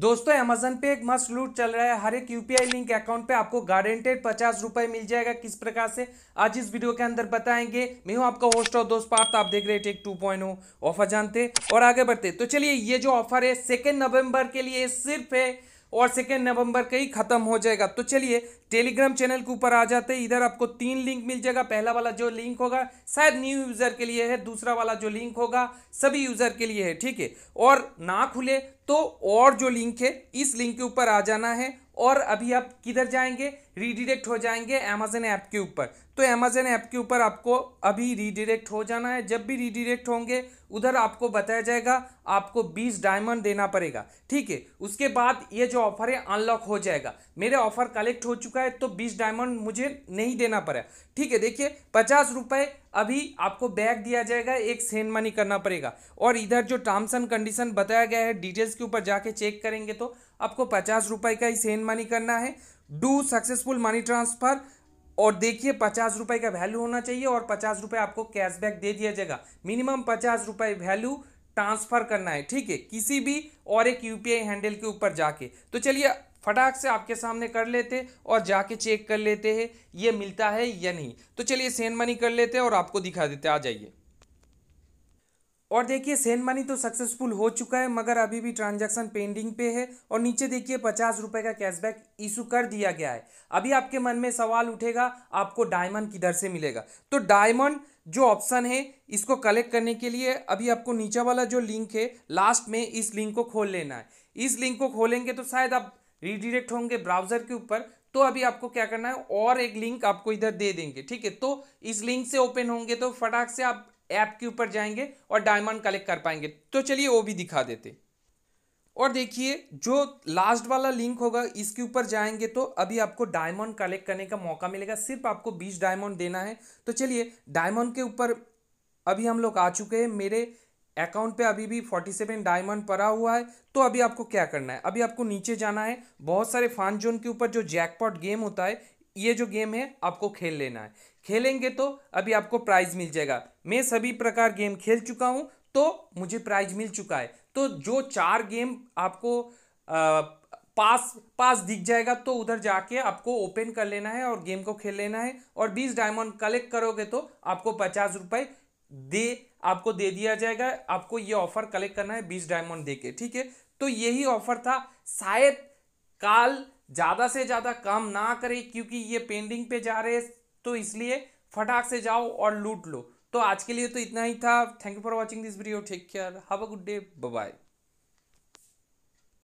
दोस्तों अमेजन पे एक मस्त लूट चल रहा है हर एक यूपीआई लिंक अकाउंट पे आपको गारंटेड पचास रुपए मिल जाएगा किस प्रकार से आज इस वीडियो के अंदर बताएंगे मैं हूं आपका होस्ट और दोस्त पार्थ आप देख रहे टेक टू पॉइंट ऑफर जानते और आगे बढ़ते तो चलिए ये जो ऑफर है सेकेंड नवंबर के लिए सिर्फ है और सेकेंड नवंबर का ही खत्म हो जाएगा तो चलिए टेलीग्राम चैनल के ऊपर आ जाते हैं इधर आपको तीन लिंक मिल जाएगा पहला वाला जो लिंक होगा शायद न्यू यूज़र के लिए है दूसरा वाला जो लिंक होगा सभी यूज़र के लिए है ठीक है और ना खुले तो और जो लिंक है इस लिंक के ऊपर आ जाना है और अभी आप किधर जाएंगे रीडिरेक्ट हो जाएंगे अमेजन ऐप के ऊपर तो अमेजन ऐप के ऊपर आपको अभी रीडिरेक्ट हो जाना है जब भी रीडिरेक्ट होंगे उधर आपको बताया जाएगा आपको 20 डायमंड देना पड़ेगा ठीक है उसके बाद ये जो ऑफर है अनलॉक हो जाएगा मेरे ऑफर कलेक्ट हो चुका है तो 20 डायमंड मुझे नहीं देना पड़ा ठीक है देखिए पचास रुपये अभी आपको बैग दिया जाएगा एक सेंड मनी करना पड़ेगा और इधर जो टर्म्स एंड कंडीशन बताया गया है डिटेल्स के ऊपर जाके चेक करेंगे तो आपको पचास रुपए का ही सेंड मनी करना है डू सक्सेसफुल मनी ट्रांसफ़र और देखिए पचास रुपए का वैल्यू होना चाहिए और पचास रुपए आपको कैशबैक दे दिया जाएगा मिनिमम पचास रुपए वैल्यू ट्रांसफ़र करना है ठीक है किसी भी और एक यूपीआई हैंडल के ऊपर जाके तो चलिए फटाक से आपके सामने कर लेते और जाके चेक कर लेते हैं ये मिलता है या नहीं तो चलिए सेंड मनी कर लेते हैं और आपको दिखा देते आ जाइए और देखिए सेंड मनी तो सक्सेसफुल हो चुका है मगर अभी भी ट्रांजैक्शन पेंडिंग पे है और नीचे देखिए पचास रुपए का कैशबैक इशू कर दिया गया है अभी आपके मन में सवाल उठेगा आपको डायमंड किधर से मिलेगा तो डायमंड जो ऑप्शन है इसको कलेक्ट करने के लिए अभी आपको नीचे वाला जो लिंक है लास्ट में इस लिंक को खोल लेना है इस लिंक को खोलेंगे तो शायद आप रिडिरेक्ट होंगे ब्राउजर के ऊपर तो अभी आपको क्या करना है और एक लिंक आपको इधर दे देंगे ठीक है तो इस लिंक से ओपन होंगे तो फटाक से आप ऐप के ऊपर जाएंगे और डायमंड कलेक्ट कर पाएंगे तो चलिए वो भी दिखा देते और देखिए जो लास्ट वाला लिंक होगा इसके ऊपर जाएंगे तो अभी आपको डायमंड कलेक्ट करने का मौका मिलेगा सिर्फ आपको बीस डायमंड देना है तो चलिए डायमंड के ऊपर अभी हम लोग आ चुके हैं मेरे अकाउंट पे अभी भी फोर्टी सेवन डायमंड पड़ा हुआ है तो अभी आपको क्या करना है अभी आपको नीचे जाना है बहुत सारे फान जोन के ऊपर जो जैकपॉट गेम होता है ये जो गेम है आपको खेल लेना है खेलेंगे तो अभी आपको प्राइज मिल जाएगा मैं सभी प्रकार गेम खेल चुका हूँ तो मुझे प्राइज मिल चुका है तो जो चार गेम आपको आ, पास पास दिख जाएगा तो उधर जाके आपको ओपन कर लेना है और गेम को खेल लेना है और बीस डायमंड कलेक्ट करोगे तो आपको पचास रुपये दे आपको दे दिया जाएगा आपको ये ऑफर कलेक्ट करना है बीस डायमंड दे ठीक है तो यही ऑफर था शायद काल ज़्यादा से ज़्यादा काम ना करे क्योंकि ये पेंडिंग पे जा रहे तो इसलिए फटाक से जाओ और लूट लो तो आज के लिए तो इतना ही था thank you for watching this video take care have a good day bye